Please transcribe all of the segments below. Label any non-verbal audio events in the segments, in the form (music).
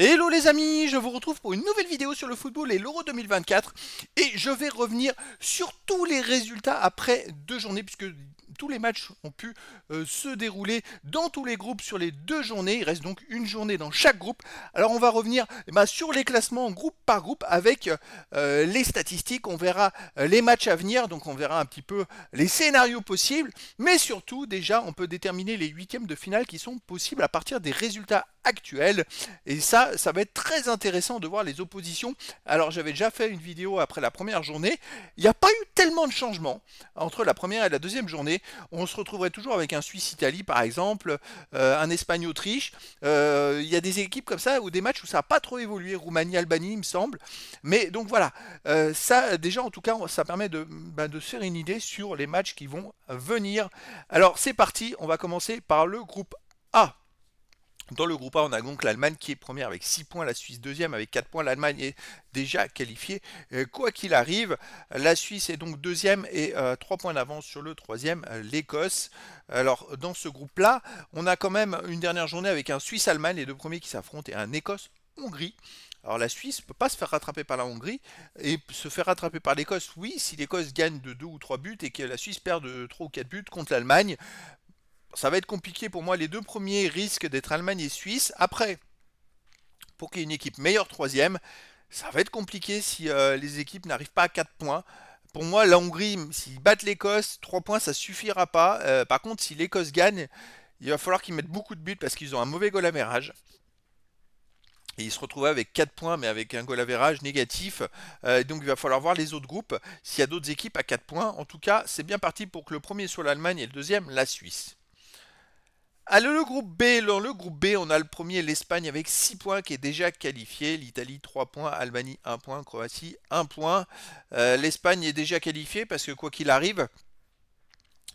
Hello les amis, je vous retrouve pour une nouvelle vidéo sur le football et l'Euro 2024 et je vais revenir sur tous les résultats après deux journées puisque tous les matchs ont pu euh, se dérouler dans tous les groupes sur les deux journées. Il reste donc une journée dans chaque groupe. Alors on va revenir eh ben, sur les classements groupe par groupe avec euh, les statistiques. On verra euh, les matchs à venir, donc on verra un petit peu les scénarios possibles. Mais surtout, déjà, on peut déterminer les huitièmes de finale qui sont possibles à partir des résultats actuels. Et ça, ça va être très intéressant de voir les oppositions. Alors j'avais déjà fait une vidéo après la première journée. Il n'y a pas eu tellement de changements entre la première et la deuxième journée on se retrouverait toujours avec un Suisse-Italie par exemple, euh, un Espagne-Autriche. Euh, il y a des équipes comme ça ou des matchs où ça n'a pas trop évolué, Roumanie-Albanie il me semble. Mais donc voilà, euh, ça déjà en tout cas ça permet de, ben, de se faire une idée sur les matchs qui vont venir. Alors c'est parti, on va commencer par le groupe A. Dans le groupe A, on a donc l'Allemagne qui est première avec 6 points, la Suisse deuxième avec 4 points. L'Allemagne est déjà qualifiée. Euh, quoi qu'il arrive, la Suisse est donc deuxième et 3 euh, points d'avance sur le troisième, euh, l'Écosse. Alors dans ce groupe-là, on a quand même une dernière journée avec un Suisse-Allemagne, les deux premiers qui s'affrontent, et un Écosse-Hongrie. Alors la Suisse ne peut pas se faire rattraper par la Hongrie et se faire rattraper par l'Écosse, oui, si l'Écosse gagne de 2 ou 3 buts et que la Suisse perd de 3 ou 4 buts contre l'Allemagne, ça va être compliqué pour moi. Les deux premiers risquent d'être Allemagne et Suisse. Après, pour qu'il y ait une équipe meilleure troisième, ça va être compliqué si euh, les équipes n'arrivent pas à 4 points. Pour moi, la Hongrie, s'ils battent l'Écosse, 3 points, ça suffira pas. Euh, par contre, si l'Écosse gagne, il va falloir qu'ils mettent beaucoup de buts parce qu'ils ont un mauvais goal avérage. Et ils se retrouvent avec 4 points, mais avec un goal avérage négatif. Euh, donc il va falloir voir les autres groupes, s'il y a d'autres équipes à 4 points. En tout cas, c'est bien parti pour que le premier soit l'Allemagne et le deuxième la Suisse. Alors ah, le groupe B. Dans le groupe B, on a le premier, l'Espagne, avec 6 points, qui est déjà qualifié. L'Italie, 3 points. Albanie, 1 point. Croatie, 1 point. Euh, L'Espagne est déjà qualifiée, parce que quoi qu'il arrive,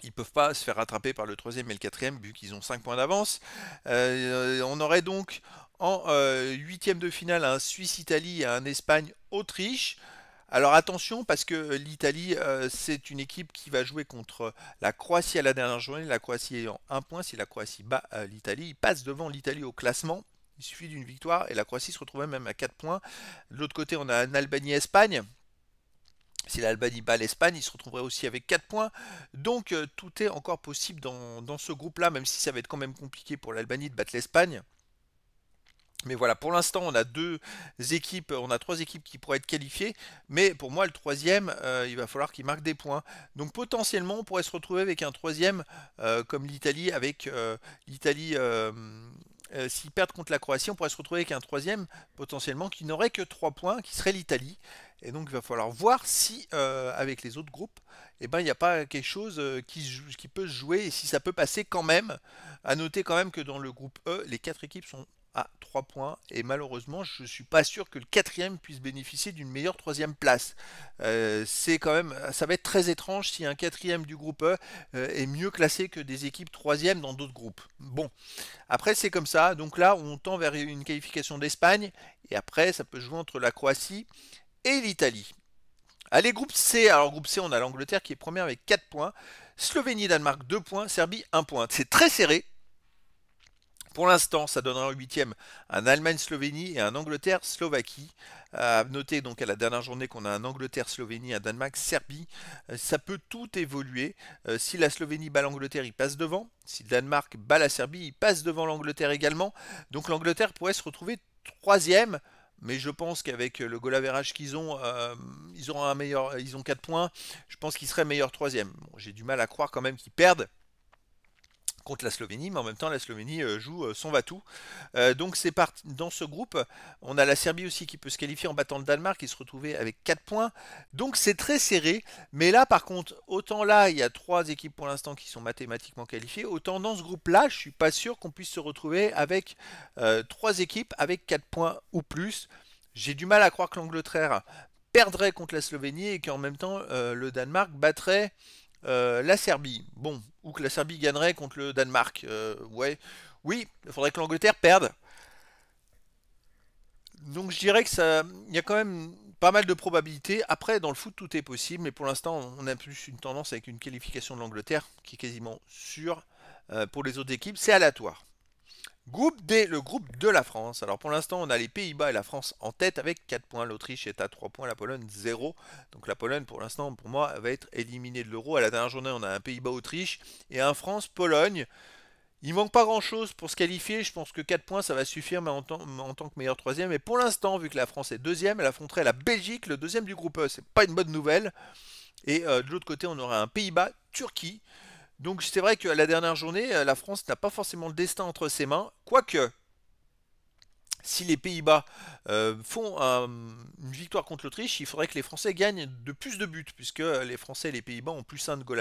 ils peuvent pas se faire rattraper par le troisième et le quatrième, vu qu'ils ont 5 points d'avance. Euh, on aurait donc en euh, huitième de finale un Suisse-Italie et un Espagne-Autriche. Alors attention parce que euh, l'Italie, euh, c'est une équipe qui va jouer contre euh, la Croatie à la dernière journée. La Croatie ayant un point, si la Croatie bat l'Italie, il passe devant l'Italie au classement. Il suffit d'une victoire et la Croatie se retrouverait même à 4 points. De l'autre côté, on a un Albanie-Espagne. Si l'Albanie bat l'Espagne, il se retrouverait aussi avec 4 points. Donc tout est encore possible dans ce groupe-là, même si ça va être quand même compliqué pour l'Albanie de battre l'Espagne. Mais voilà, pour l'instant, on a deux équipes, on a trois équipes qui pourraient être qualifiées, mais pour moi, le troisième, euh, il va falloir qu'il marque des points. Donc potentiellement, on pourrait se retrouver avec un troisième euh, comme l'Italie, avec euh, l'Italie. S'ils perdent contre la Croatie, on pourrait se retrouver avec un troisième potentiellement qui n'aurait que trois points, qui serait l'Italie. Et donc il va falloir voir si avec les autres groupes, eh ben, il n'y a pas quelque chose qui, peut se jouer et si ça peut passer quand même. A noter quand même que dans le groupe E, les quatre équipes sont à 3 points. Et malheureusement, je ne suis pas sûr que le quatrième puisse bénéficier d'une meilleure troisième place. Euh, c'est quand même, ça va être très étrange si un quatrième du groupe E euh, est mieux classé que des équipes troisième dans d'autres groupes. Bon, après c'est comme ça. Donc là, on tend vers une qualification d'Espagne. Et après, ça peut jouer entre la Croatie et l'Italie. Allez, groupe C. Alors, groupe C, on a l'Angleterre qui est première avec 4 points. Slovénie, Danemark, 2 points. Serbie, 1 point. C'est très serré. Pour l'instant, ça donnera un huitième un Allemagne-Slovénie et un Angleterre-Slovaquie. À noter donc à la dernière journée qu'on a un Angleterre-Slovénie, un Danemark-Serbie. Euh, ça peut tout évoluer. Euh, si la Slovénie bat l'Angleterre, il passe devant. Si le Danemark bat la Serbie, il passe devant l'Angleterre également. Donc l'Angleterre pourrait se retrouver troisième. Mais je pense qu'avec euh, le goal qu'ils ont, ils auront un meilleur, ils ont 4 points. Je pense qu'ils seraient meilleurs troisième. J'ai du mal à croire quand même qu'ils perdent contre la Slovénie, mais en même temps la Slovénie euh, joue euh, son Vatou. Euh, donc c'est parti dans ce groupe. On a la Serbie aussi qui peut se qualifier en battant le Danemark, qui se retrouvait avec 4 points. Donc c'est très serré. Mais là par contre, autant là il y a 3 équipes pour l'instant qui sont mathématiquement qualifiées, autant dans ce groupe-là, je suis pas sûr qu'on puisse se retrouver avec 3 équipes avec 4 points ou plus. J'ai du mal à croire que l'Angleterre perdrait contre la Slovénie et qu'en même temps le Danemark battrait euh, la Serbie, bon, ou que la Serbie gagnerait contre le Danemark, euh, ouais. Oui, il faudrait que l'Angleterre perde. Donc je dirais que ça, il y a quand même pas mal de probabilités. Après, dans le foot, tout est possible, mais pour l'instant, on a plus une tendance avec une qualification de l'Angleterre qui est quasiment sûre. Euh, pour les autres équipes, c'est aléatoire. Groupe D, le groupe de la France. Alors pour l'instant, on a les Pays-Bas et la France en tête avec 4 points. L'Autriche est à 3 points, la Pologne 0. Donc la Pologne, pour l'instant, pour moi, va être éliminée de l'euro. À la dernière journée, on a un Pays-Bas-Autriche et un France-Pologne. Il manque pas grand-chose pour se qualifier. Je pense que 4 points, ça va suffire mais en, tant, que meilleur troisième. Et pour l'instant, vu que la France est deuxième, elle affronterait la Belgique, le deuxième du groupe E. C'est pas une bonne nouvelle. Et euh, de l'autre côté, on aura un Pays-Bas, Turquie. Donc c'est vrai que la dernière journée, euh, la France n'a pas forcément le destin entre ses mains, quoique si les Pays-Bas euh, font une victoire contre l'Autriche, il faudrait que les Français gagnent de plus de buts, puisque euh, les Français et les Pays-Bas ont plus un de goal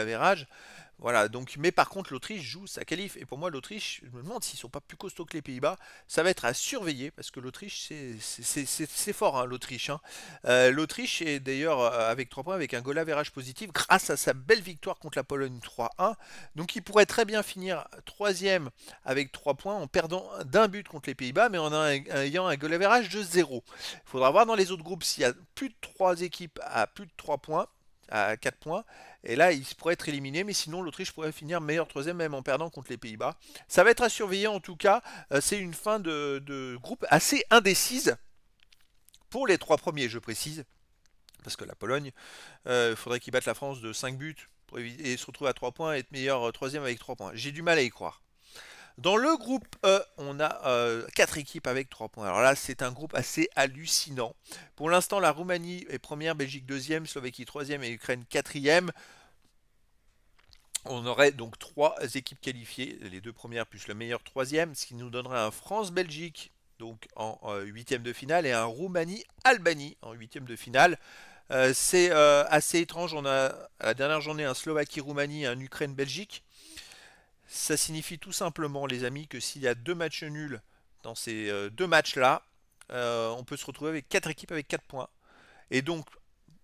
voilà, donc, mais par contre, l'Autriche joue sa qualif. Et pour moi, l'Autriche, je me demande s'ils sont pas plus costauds que les Pays-Bas. Ça va être à surveiller parce que l'Autriche, c'est fort, hein, l'Autriche. Hein. Euh, L'Autriche est d'ailleurs euh, avec 3 points, avec un goal average positif, grâce à sa belle victoire contre la Pologne 3-1. Donc, il pourrait très bien finir 3 avec 3 points en perdant d'un but contre les Pays-Bas, mais en ayant un goal average de 0. Il faudra voir dans les autres groupes s'il y a plus de 3 équipes à plus de 3 points à 4 points. Et là, il pourrait être éliminé, mais sinon l'Autriche pourrait finir meilleur troisième, même en perdant contre les Pays-Bas. Ça va être à surveiller en tout cas. Euh, c'est une fin de, groupe assez indécise pour les trois premiers, je précise. Parce que la Pologne, euh, faudrait il faudrait qu'ils battent la France de 5 buts et se retrouver à 3 points et être meilleur euh, troisième avec 3 points. J'ai du mal à y croire. Dans le groupe E, on a euh, 4 équipes avec 3 points. Alors là, c'est un groupe assez hallucinant. Pour l'instant, la Roumanie est première, Belgique deuxième, Slovaquie troisième et Ukraine quatrième. On aurait donc 3 équipes qualifiées, les deux premières plus le meilleur troisième, ce qui nous donnerait un France-Belgique donc en euh, huitième de finale et un Roumanie-Albanie en huitième de finale. Euh, c'est euh, assez étrange, on a la dernière journée un Slovaquie-Roumanie et un Ukraine-Belgique. Ça signifie tout simplement, les amis, que s'il y a deux matchs nuls dans ces euh, deux matchs-là, euh, on peut se retrouver avec quatre équipes avec quatre points. Et donc,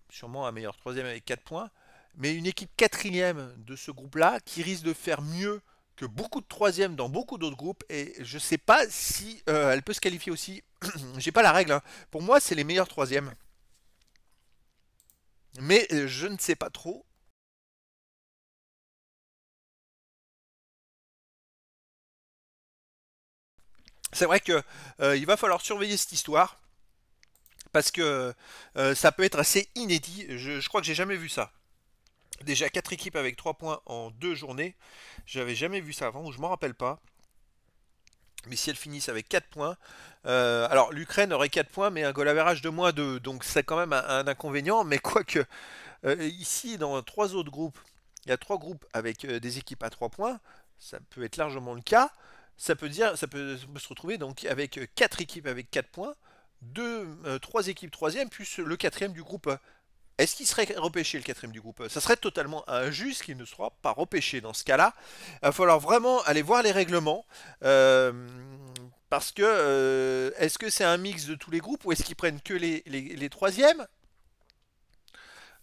sûrement un meilleur troisième avec quatre points. Mais une équipe quatrième de ce groupe-là qui risque de faire mieux que beaucoup de troisièmes dans beaucoup d'autres groupes. Et je ne sais pas si euh, elle peut se qualifier aussi. (clears throat) J'ai pas la règle. Hein. Pour moi, c'est les meilleurs troisièmes. Mais je ne sais pas trop c'est vrai que euh, il va falloir surveiller cette histoire parce que euh, ça peut être assez inédit. Je, crois que j'ai jamais vu ça. Déjà 4 équipes avec 3 points en 2 journées. J'avais jamais vu ça avant, ou je m'en rappelle pas. Mais si elles finissent avec 4 points, euh, alors l'Ukraine aurait 4 points, mais un goal average de moins 2, donc c'est quand même un, inconvénient. Mais quoique, ici, dans trois autres groupes, il y a trois groupes avec des équipes à 3 points, ça peut être largement le cas ça peut dire, ça peut, se retrouver donc avec 4 équipes avec 4 points, 3 euh, équipes 3 plus le quatrième du groupe Est-ce qu'il serait repêché le quatrième du groupe Ça serait totalement injuste qu'il ne soit pas repêché dans ce cas-là. Il va falloir vraiment aller voir les règlements. Euh, parce que euh, est-ce que c'est un mix de tous les groupes ou est-ce qu'ils prennent que les, troisièmes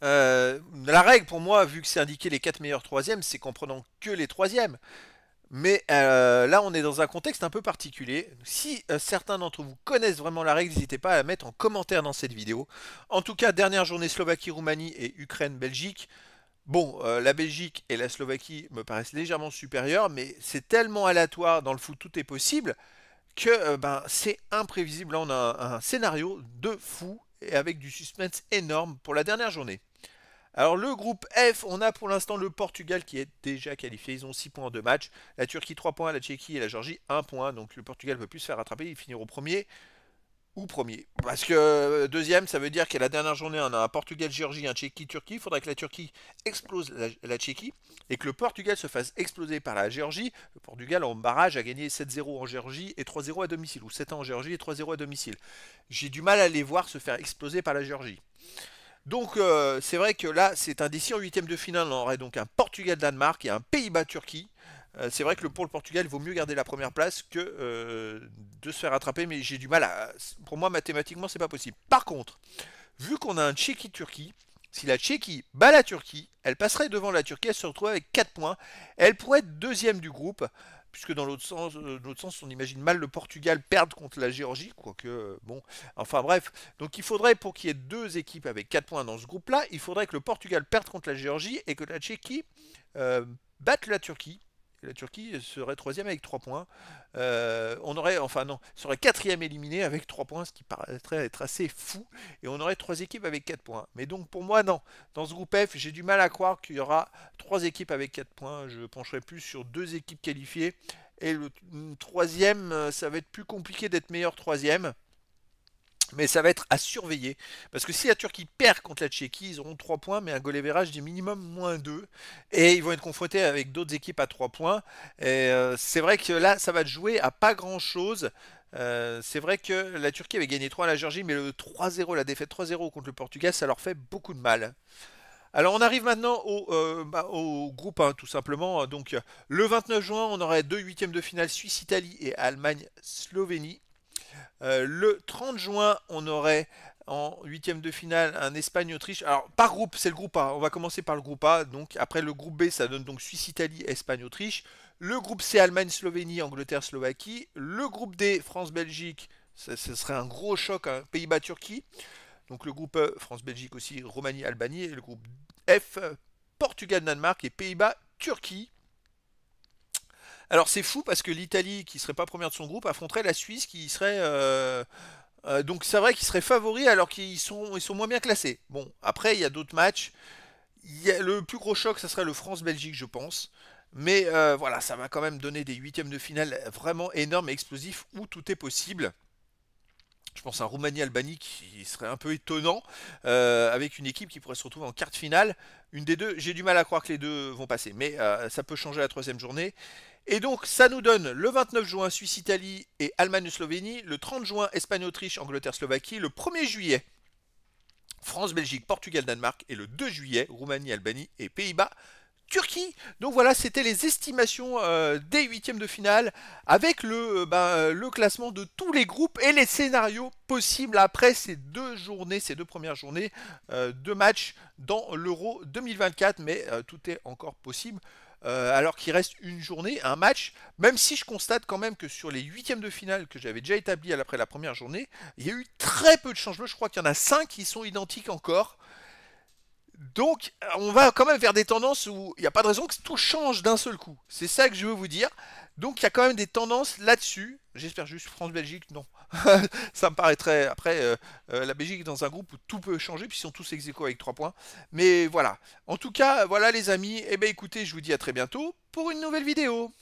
La règle pour moi, vu que c'est indiqué les quatre meilleurs troisièmes, c'est qu'en prenant que les troisièmes. Mais euh, là, on est dans un contexte un peu particulier. Si euh, certains d'entre vous connaissent vraiment la règle, n'hésitez pas à la mettre en commentaire dans cette vidéo. En tout cas, dernière journée Slovaquie-Roumanie et Ukraine-Belgique. Bon, euh, la Belgique et la Slovaquie me paraissent légèrement supérieures, mais c'est tellement aléatoire, dans le foot tout est possible, que ben, c'est imprévisible. en on a un, un scénario de fou et avec du suspense énorme pour la dernière journée. Alors le groupe F, on a pour l'instant le Portugal qui est déjà qualifié, ils ont 6 points en match, matchs, la Turquie 3 points, la Tchéquie et la Géorgie 1 point, donc le Portugal ne peut plus se faire rattraper, ils au premier ou premier. Parce que euh, deuxième, ça veut dire qu'à la dernière journée, on a un Portugal-Géorgie, un Tchéquie-Turquie. Il faudrait que la Turquie explose la, la, Tchéquie et que le Portugal se fasse exploser par la Géorgie. Le Portugal en barrage a gagné 7-0 en Géorgie et 3-0 à domicile, ou 7 ans en Géorgie et 3-0 à domicile. J'ai du mal à les voir se faire exploser par la Géorgie. Donc euh, c'est vrai que là, c'est un indécis en huitième de finale. On aurait donc un Portugal-Danemark et un Pays-Bas-Turquie. Euh, c'est vrai que pour le Portugal, il vaut mieux garder la première place que euh, de se faire attraper, mais j'ai du mal à. Pour moi, mathématiquement, c'est pas possible. Par contre, vu qu'on a un Tchéquie-Turquie, si la Tchéquie bat la Turquie, elle passerait devant la Turquie, elle se retrouverait avec 4 points. Elle pourrait être deuxième du groupe puisque dans l'autre sens, euh, l'autre sens, on imagine mal le Portugal perdre contre la Géorgie, quoique euh, bon, enfin bref. Donc il faudrait pour qu'il y ait deux équipes avec 4 points dans ce groupe-là, il faudrait que le Portugal perde contre la Géorgie et que la Tchéquie euh, batte la Turquie la Turquie serait troisième avec trois points. Euh, on aurait, enfin non, serait quatrième éliminé avec 3 points, ce qui paraîtrait être assez fou. Et on aurait trois équipes avec 4 points. Mais donc pour moi, non. Dans ce groupe F, j'ai du mal à croire qu'il y aura trois équipes avec 4 points. Je pencherai plus sur deux équipes qualifiées. Et le troisième, ça va être plus compliqué d'être meilleur troisième. Mais ça va être à surveiller. Parce que si la Turquie perd contre la Tchéquie, ils auront 3 points, mais un Golé verrage des minimum moins 2. Et ils vont être confrontés avec d'autres équipes à 3 points. Et euh, c'est vrai que là, ça va jouer à pas grand-chose. Euh, c'est vrai que la Turquie avait gagné 3 à la Géorgie, mais le 3-0, la défaite 3-0 contre le Portugal, ça leur fait beaucoup de mal. Alors on arrive maintenant au, euh, bah, groupe tout simplement. Donc le 29 juin, on aurait deux huitièmes de finale Suisse-Italie et Allemagne-Slovénie. Euh, le 30 juin, on aurait en huitième de finale un Espagne-Autriche. Alors par groupe, c'est le groupe A. On va commencer par le groupe A. Donc après le groupe B, ça donne donc Suisse-Italie, Espagne-Autriche. Le groupe C, Allemagne-Slovénie, Angleterre-Slovaquie. Le groupe D, France-Belgique. Ce serait un gros choc, hein. Pays-Bas-Turquie. Donc le groupe E, France-Belgique aussi, Roumanie-Albanie. Et le groupe F, Portugal-Danemark et Pays-Bas-Turquie. Alors c'est fou parce que l'Italie, qui serait pas première de son groupe, affronterait la Suisse qui serait. Euh, euh, donc c'est vrai qu'ils seraient favoris alors qu'ils sont, ils sont moins bien classés. Bon, après, il y a d'autres matchs. Il le plus gros choc, ça serait le France-Belgique, je pense. Mais euh, voilà, ça va quand même donner des huitièmes de finale vraiment énormes et explosifs où tout est possible. Je pense à Roumanie-Albanie qui serait un peu étonnant avec une équipe qui pourrait se retrouver en quart de finale. Une des deux, j'ai du mal à croire que les deux vont passer, mais ça peut changer la troisième journée. Et donc, ça nous donne le 29 juin Suisse-Italie et Allemagne-Slovénie, le 30 juin Espagne-Autriche, Angleterre-Slovaquie, le 1er juillet France-Belgique, Portugal-Danemark et le 2 juillet Roumanie-Albanie et Pays-Bas. Turquie. Donc voilà, c'était les estimations euh, des huitièmes de finale avec euh, ben, euh, le, classement de tous les groupes et les scénarios possibles après ces deux journées, ces deux premières journées de match dans l'Euro 2024. Mais tout est encore possible. Euh, alors qu'il reste une journée, un match, même si je constate quand même que sur les huitièmes de finale que j'avais déjà établi après la première journée, il y a eu très peu de changements, je crois qu'il y en a cinq qui sont identiques encore. Donc euh, on va quand même vers des tendances où il n'y a pas de raison que tout change d'un seul coup. C'est ça que je veux vous dire. Donc il y a quand même des tendances là-dessus. J'espère juste France-Belgique, non. (laughs) ça me paraîtrait. Après, euh, euh, la Belgique est dans un groupe où tout peut changer, puis sont tous ex avec 3 points. Mais voilà. En tout cas, voilà les amis. Et eh ben écoutez, je vous dis à très bientôt pour une nouvelle vidéo.